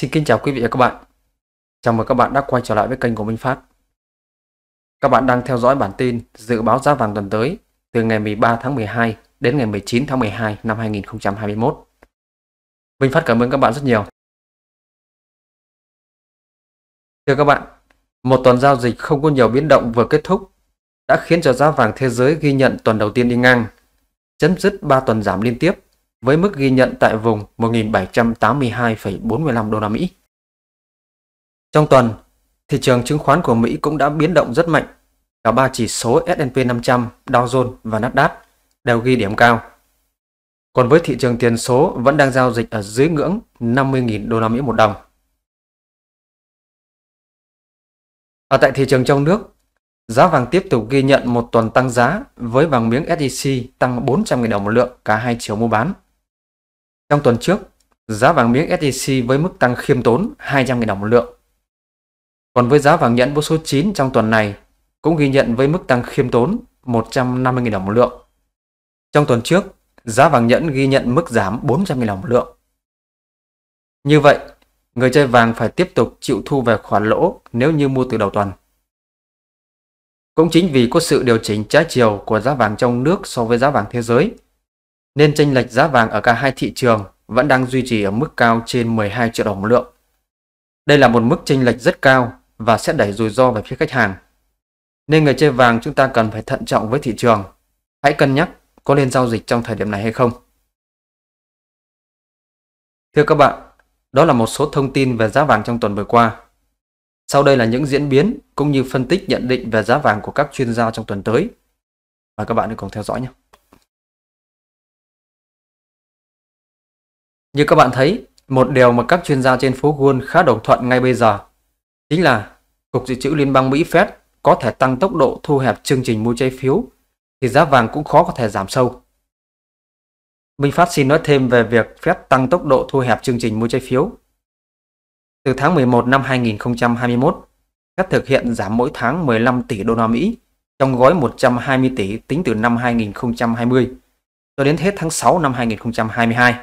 Xin kính chào quý vị và các bạn. Chào mừng các bạn đã quay trở lại với kênh của Minh Phát. Các bạn đang theo dõi bản tin dự báo giá vàng tuần tới từ ngày 13 tháng 12 đến ngày 19 tháng 12 năm 2021. Minh Phát cảm ơn các bạn rất nhiều. Thưa các bạn, một tuần giao dịch không có nhiều biến động vừa kết thúc đã khiến cho giá vàng thế giới ghi nhận tuần đầu tiên đi ngang, chấm dứt 3 tuần giảm liên tiếp với mức ghi nhận tại vùng 1.782,45 đô la Mỹ. Trong tuần, thị trường chứng khoán của Mỹ cũng đã biến động rất mạnh. Cả ba chỉ số S&P 500, Dow Jones và Nasdaq đều ghi điểm cao. Còn với thị trường tiền số vẫn đang giao dịch ở dưới ngưỡng 50.000 đô la Mỹ một đồng. Ở tại thị trường trong nước, giá vàng tiếp tục ghi nhận một tuần tăng giá với vàng miếng SJC e tăng 400.000 đồng một lượng cả hai chiều mua bán. Trong tuần trước, giá vàng miếng SJC e với mức tăng khiêm tốn 200.000 đồng một lượng. Còn với giá vàng nhẫn vô số 9 trong tuần này cũng ghi nhận với mức tăng khiêm tốn 150.000 đồng một lượng. Trong tuần trước, giá vàng nhẫn ghi nhận mức giảm 400.000 đồng một lượng. Như vậy, người chơi vàng phải tiếp tục chịu thu về khoản lỗ nếu như mua từ đầu tuần. Cũng chính vì có sự điều chỉnh trái chiều của giá vàng trong nước so với giá vàng thế giới nên chênh lệch giá vàng ở cả hai thị trường vẫn đang duy trì ở mức cao trên 12 triệu đồng một lượng. Đây là một mức chênh lệch rất cao và sẽ đẩy rủi ro về phía khách hàng. Nên người chơi vàng chúng ta cần phải thận trọng với thị trường. Hãy cân nhắc có nên giao dịch trong thời điểm này hay không. Thưa các bạn, đó là một số thông tin về giá vàng trong tuần vừa qua. Sau đây là những diễn biến cũng như phân tích nhận định về giá vàng của các chuyên gia trong tuần tới. Và các bạn hãy cùng theo dõi nhé. Như các bạn thấy, một điều mà các chuyên gia trên phố Wall khá đồng thuận ngay bây giờ, chính là Cục Dự trữ Liên bang Mỹ Fed có thể tăng tốc độ thu hẹp chương trình mua trái phiếu, thì giá vàng cũng khó có thể giảm sâu. Minh Phát xin nói thêm về việc Fed tăng tốc độ thu hẹp chương trình mua trái phiếu. Từ tháng 11 năm 2021, Fed thực hiện giảm mỗi tháng 15 tỷ đô la Mỹ trong gói 120 tỷ tính từ năm 2020 cho đến hết tháng 6 năm 2022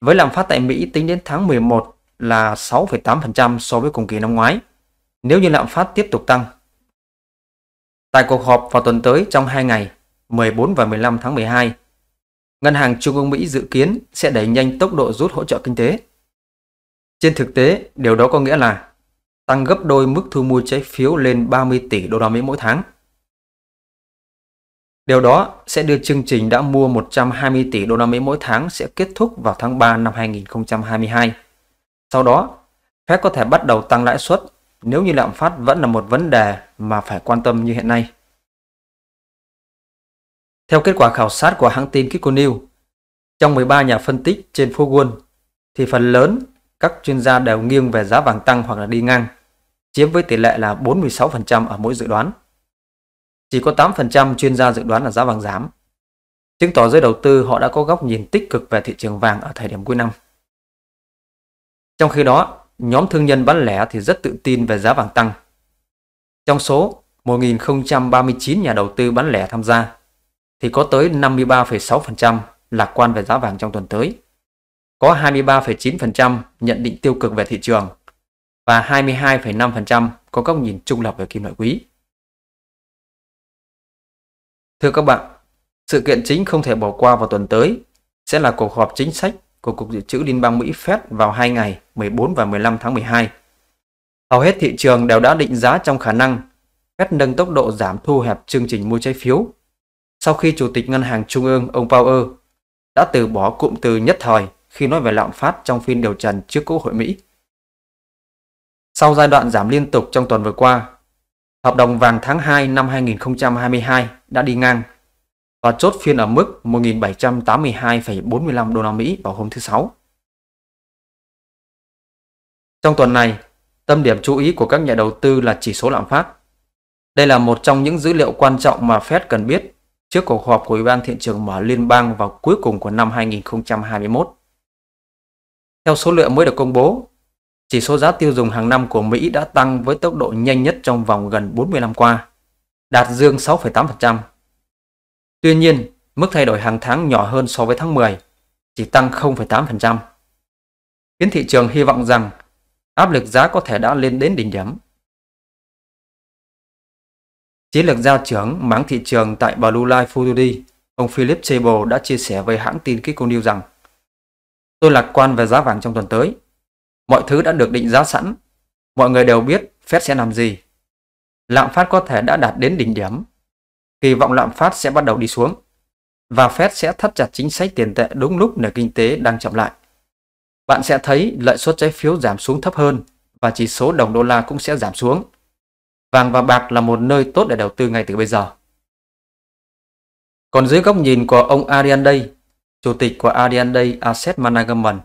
với lạm phát tại Mỹ tính đến tháng 11 là 6,8% so với cùng kỳ năm ngoái, nếu như lạm phát tiếp tục tăng. Tại cuộc họp vào tuần tới trong 2 ngày, 14 và 15 tháng 12, Ngân hàng Trung ương Mỹ dự kiến sẽ đẩy nhanh tốc độ rút hỗ trợ kinh tế. Trên thực tế, điều đó có nghĩa là tăng gấp đôi mức thu mua trái phiếu lên 30 tỷ đô la Mỹ mỗi tháng. Điều đó sẽ đưa chương trình đã mua 120 tỷ đô la Mỹ mỗi tháng sẽ kết thúc vào tháng 3 năm 2022. Sau đó, Fed có thể bắt đầu tăng lãi suất nếu như lạm phát vẫn là một vấn đề mà phải quan tâm như hiện nay. Theo kết quả khảo sát của hãng tin Kiko News, trong 13 nhà phân tích trên phố Wall, thì phần lớn các chuyên gia đều nghiêng về giá vàng tăng hoặc là đi ngang, chiếm với tỷ lệ là 46% ở mỗi dự đoán chỉ có 8% chuyên gia dự đoán là giá vàng giảm. Chứng tỏ giới đầu tư họ đã có góc nhìn tích cực về thị trường vàng ở thời điểm cuối năm. Trong khi đó, nhóm thương nhân bán lẻ thì rất tự tin về giá vàng tăng. Trong số 1.039 nhà đầu tư bán lẻ tham gia, thì có tới 53,6% lạc quan về giá vàng trong tuần tới. Có 23,9% nhận định tiêu cực về thị trường và 22,5% có góc nhìn trung lập về kim loại quý. Thưa các bạn, sự kiện chính không thể bỏ qua vào tuần tới sẽ là cuộc họp chính sách của Cục Dự trữ Liên bang Mỹ Fed vào 2 ngày 14 và 15 tháng 12. Hầu hết thị trường đều đã định giá trong khả năng Fed nâng tốc độ giảm thu hẹp chương trình mua trái phiếu sau khi Chủ tịch Ngân hàng Trung ương ông Powell đã từ bỏ cụm từ nhất thời khi nói về lạm phát trong phiên điều trần trước Quốc hội Mỹ. Sau giai đoạn giảm liên tục trong tuần vừa qua, Hợp đồng vàng tháng 2 năm 2022 đã đi ngang và chốt phiên ở mức 1.782,45 đô la Mỹ vào hôm thứ Sáu. Trong tuần này, tâm điểm chú ý của các nhà đầu tư là chỉ số lạm phát. Đây là một trong những dữ liệu quan trọng mà Fed cần biết trước cuộc họp của Ủy ban Thị trường Mở Liên bang vào cuối cùng của năm 2021. Theo số liệu mới được công bố, chỉ số giá tiêu dùng hàng năm của Mỹ đã tăng với tốc độ nhanh nhất trong vòng gần 40 năm qua, đạt dương 6,8%. Tuy nhiên, mức thay đổi hàng tháng nhỏ hơn so với tháng 10, chỉ tăng 0,8%. Khiến thị trường hy vọng rằng áp lực giá có thể đã lên đến đỉnh điểm. Chiến lược gia trưởng mảng thị trường tại Blue Light Futuri, ông Philip Chable, đã chia sẻ với hãng tin Kiko News rằng Tôi lạc quan về giá vàng trong tuần tới Mọi thứ đã được định giá sẵn, mọi người đều biết Fed sẽ làm gì. Lạm phát có thể đã đạt đến đỉnh điểm, kỳ vọng lạm phát sẽ bắt đầu đi xuống và Fed sẽ thắt chặt chính sách tiền tệ đúng lúc nền kinh tế đang chậm lại. Bạn sẽ thấy lợi suất trái phiếu giảm xuống thấp hơn và chỉ số đồng đô la cũng sẽ giảm xuống. Vàng và bạc là một nơi tốt để đầu tư ngay từ bây giờ. Còn dưới góc nhìn của ông Arian Day, chủ tịch của Arian Day Asset Management,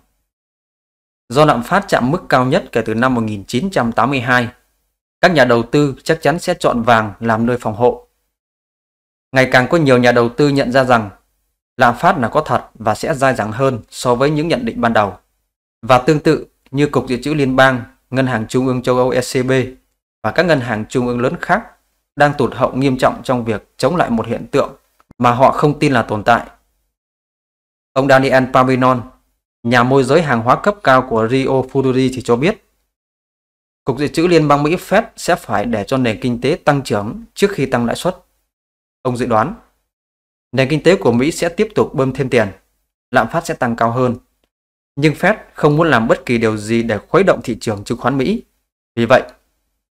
do lạm phát chạm mức cao nhất kể từ năm 1982. Các nhà đầu tư chắc chắn sẽ chọn vàng làm nơi phòng hộ. Ngày càng có nhiều nhà đầu tư nhận ra rằng lạm phát là có thật và sẽ dai dẳng hơn so với những nhận định ban đầu. Và tương tự như Cục Dự trữ Liên bang, Ngân hàng Trung ương châu Âu ECB và các ngân hàng trung ương lớn khác đang tụt hậu nghiêm trọng trong việc chống lại một hiện tượng mà họ không tin là tồn tại. Ông Daniel Parmenon, nhà môi giới hàng hóa cấp cao của Rio Fudori thì cho biết, Cục Dự trữ Liên bang Mỹ Fed sẽ phải để cho nền kinh tế tăng trưởng trước khi tăng lãi suất. Ông dự đoán, nền kinh tế của Mỹ sẽ tiếp tục bơm thêm tiền, lạm phát sẽ tăng cao hơn. Nhưng Fed không muốn làm bất kỳ điều gì để khuấy động thị trường chứng khoán Mỹ. Vì vậy,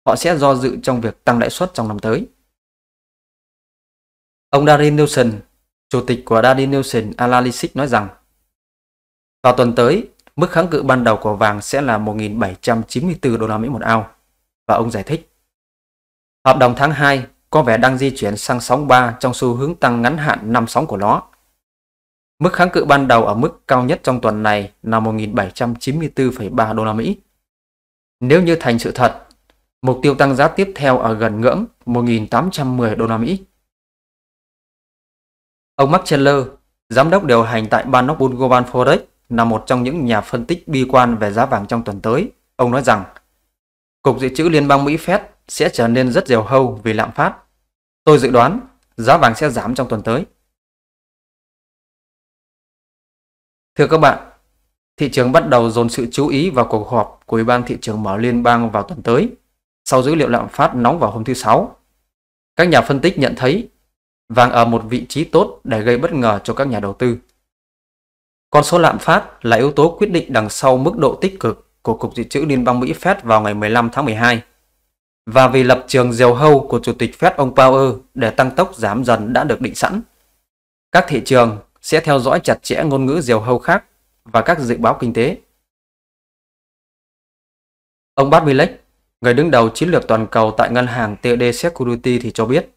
họ sẽ do dự trong việc tăng lãi suất trong năm tới. Ông Darin Nielsen, chủ tịch của Darin Nielsen Analytics nói rằng vào tuần tới, mức kháng cự ban đầu của vàng sẽ là 1.794 đô la Mỹ một ao. Và ông giải thích. Hợp đồng tháng 2 có vẻ đang di chuyển sang sóng 3 trong xu hướng tăng ngắn hạn 5 sóng của nó. Mức kháng cự ban đầu ở mức cao nhất trong tuần này là 1.794,3 đô la Mỹ. Nếu như thành sự thật, mục tiêu tăng giá tiếp theo ở gần ngưỡng 1.810 đô la Mỹ. Ông Mark Chandler, giám đốc điều hành tại Banok Bulgovan Forex là một trong những nhà phân tích bi quan về giá vàng trong tuần tới. Ông nói rằng, Cục Dự trữ Liên bang Mỹ Fed sẽ trở nên rất dèo hâu vì lạm phát. Tôi dự đoán giá vàng sẽ giảm trong tuần tới. Thưa các bạn, thị trường bắt đầu dồn sự chú ý vào cuộc họp của Ủy ban thị trường mở liên bang vào tuần tới, sau dữ liệu lạm phát nóng vào hôm thứ Sáu. Các nhà phân tích nhận thấy vàng ở một vị trí tốt để gây bất ngờ cho các nhà đầu tư. Con số lạm phát là yếu tố quyết định đằng sau mức độ tích cực của Cục Dự trữ Liên bang Mỹ Fed vào ngày 15 tháng 12. Và vì lập trường diều hâu của Chủ tịch Fed ông Powell để tăng tốc giảm dần đã được định sẵn, các thị trường sẽ theo dõi chặt chẽ ngôn ngữ diều hâu khác và các dự báo kinh tế. Ông Bart Milek, người đứng đầu chiến lược toàn cầu tại ngân hàng TD Security thì cho biết,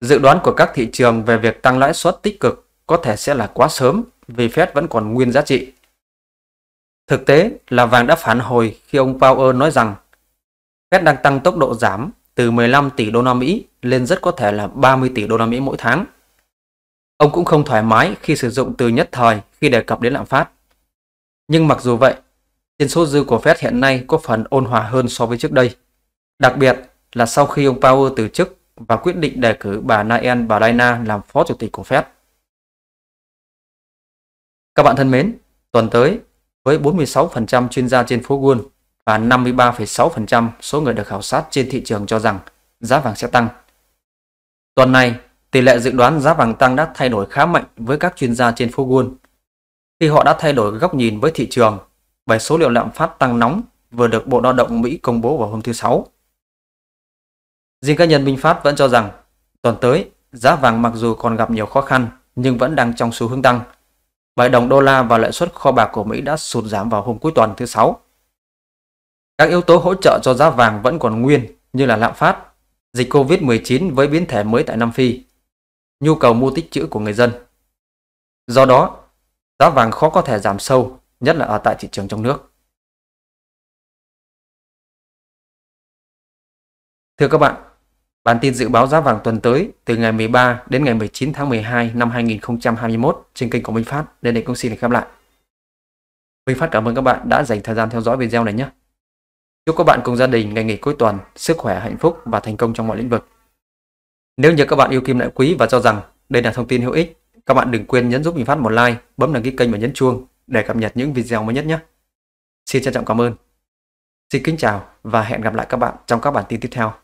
dự đoán của các thị trường về việc tăng lãi suất tích cực có thể sẽ là quá sớm vì Fed vẫn còn nguyên giá trị. Thực tế là vàng đã phản hồi khi ông Powell nói rằng Fed đang tăng tốc độ giảm từ 15 tỷ đô la Mỹ lên rất có thể là 30 tỷ đô la Mỹ mỗi tháng. Ông cũng không thoải mái khi sử dụng từ nhất thời khi đề cập đến lạm phát. Nhưng mặc dù vậy, tiền số dư của Fed hiện nay có phần ôn hòa hơn so với trước đây. Đặc biệt là sau khi ông Powell từ chức và quyết định đề cử bà Nayen Balina làm phó chủ tịch của Fed. Các bạn thân mến, tuần tới với 46% chuyên gia trên phố Wall và 53,6% số người được khảo sát trên thị trường cho rằng giá vàng sẽ tăng. Tuần này, tỷ lệ dự đoán giá vàng tăng đã thay đổi khá mạnh với các chuyên gia trên phố Wall. Khi họ đã thay đổi góc nhìn với thị trường bởi số liệu lạm phát tăng nóng vừa được Bộ Lao động Mỹ công bố vào hôm thứ Sáu. Riêng cá nhân Minh Phát vẫn cho rằng tuần tới giá vàng mặc dù còn gặp nhiều khó khăn nhưng vẫn đang trong xu hướng tăng – bởi đồng đô la và lãi suất kho bạc của Mỹ đã sụt giảm vào hôm cuối tuần thứ sáu. Các yếu tố hỗ trợ cho giá vàng vẫn còn nguyên như là lạm phát, dịch Covid-19 với biến thể mới tại Nam Phi, nhu cầu mua tích trữ của người dân. Do đó, giá vàng khó có thể giảm sâu, nhất là ở tại thị trường trong nước. Thưa các bạn, Bản tin dự báo giá vàng tuần tới từ ngày 13 đến ngày 19 tháng 12 năm 2021 trên kênh của Minh Phát. Đến đây cũng xin được khép lại. Minh Phát cảm ơn các bạn đã dành thời gian theo dõi video này nhé. Chúc các bạn cùng gia đình ngày nghỉ cuối tuần, sức khỏe, hạnh phúc và thành công trong mọi lĩnh vực. Nếu như các bạn yêu kim loại quý và cho rằng đây là thông tin hữu ích, các bạn đừng quên nhấn giúp Minh phát một like, bấm đăng ký kênh và nhấn chuông để cập nhật những video mới nhất nhé. Xin trân trọng cảm ơn. Xin kính chào và hẹn gặp lại các bạn trong các bản tin tiếp theo.